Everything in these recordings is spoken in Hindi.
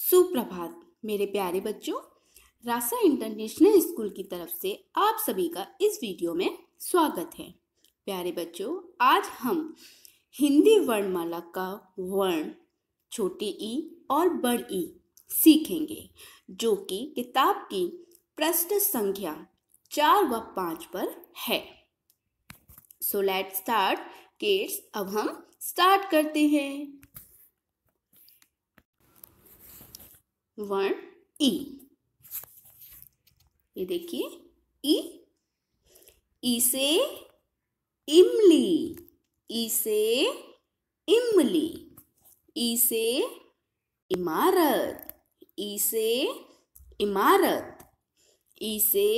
सुप्रभात मेरे प्यारे बच्चों रासा इंटरनेशनल स्कूल की तरफ से आप सभी का इस वीडियो में स्वागत है प्यारे बच्चों आज हम हिंदी वर्णमाला का वर्ण छोटी ई और बड़ ई सीखेंगे जो कि किताब की पृष्ठ संख्या चार व पाँच पर है सो लेट स्टार्ट केट्स अब हम स्टार्ट करते हैं वर्ण ई ये देखिए ई ई से इमली ई से इमली ई से इमारत ई से इमारत ई से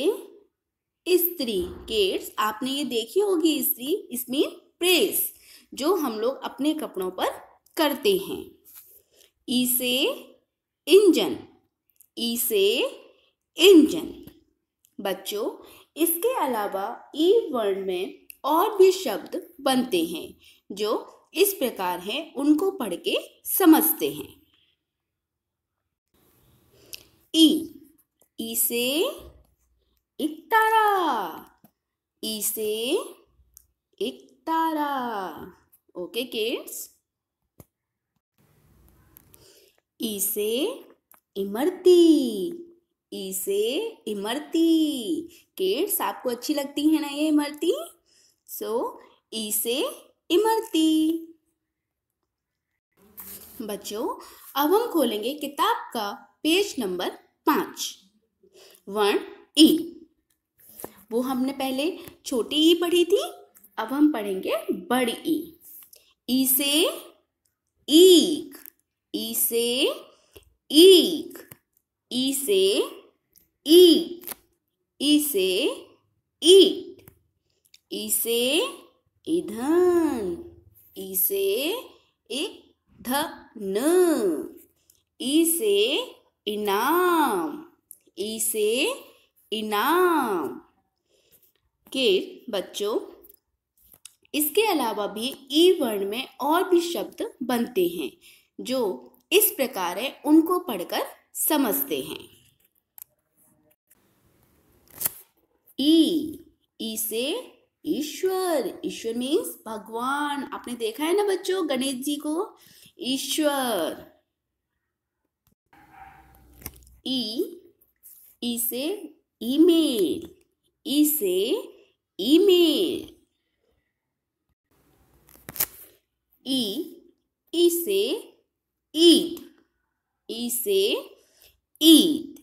स्त्री केट्स आपने ये देखी होगी स्त्री इसमें प्रेस जो हम लोग अपने कपड़ों पर करते हैं ई से इंजन ई से इंजन बच्चों इसके अलावा ई वर्ण में और भी शब्द बनते हैं जो इस प्रकार हैं उनको पढ़ के समझते हैं ई ई से एक तारा ई से एक तारा ओके किड्स ई से इमरती ई से इमरती किड्स आपको अच्छी लगती है ना ये इमरती सो so, ई से इमरती बच्चों अब हम खोलेंगे किताब का पेज नंबर पांच वर्ण ई वो हमने पहले छोटी ई e पढ़ी थी अब हम पढ़ेंगे बड़ी ई e। ई से ईक E से ईक ई से ईट ई से ईट E से ईधन E से ईधन ई से इनाम ई से इनाम के बच्चों इसके अलावा भी ई वर्ण में और भी शब्द बनते हैं जो इस प्रकार है उनको पढ़कर समझते हैं ई ई से ईश्वर ईश्वर मीन्स भगवान आपने देखा है ना बच्चों गणेश जी को ईश्वर ई ई से ईमेल ई से ईमेल ई ई से ईद ई e से ईद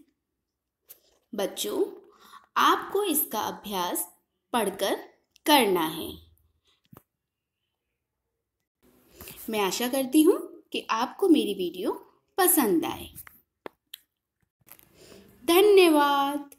बच्चों आपको इसका अभ्यास पढ़कर करना है मैं आशा करती हूँ कि आपको मेरी वीडियो पसंद आए धन्यवाद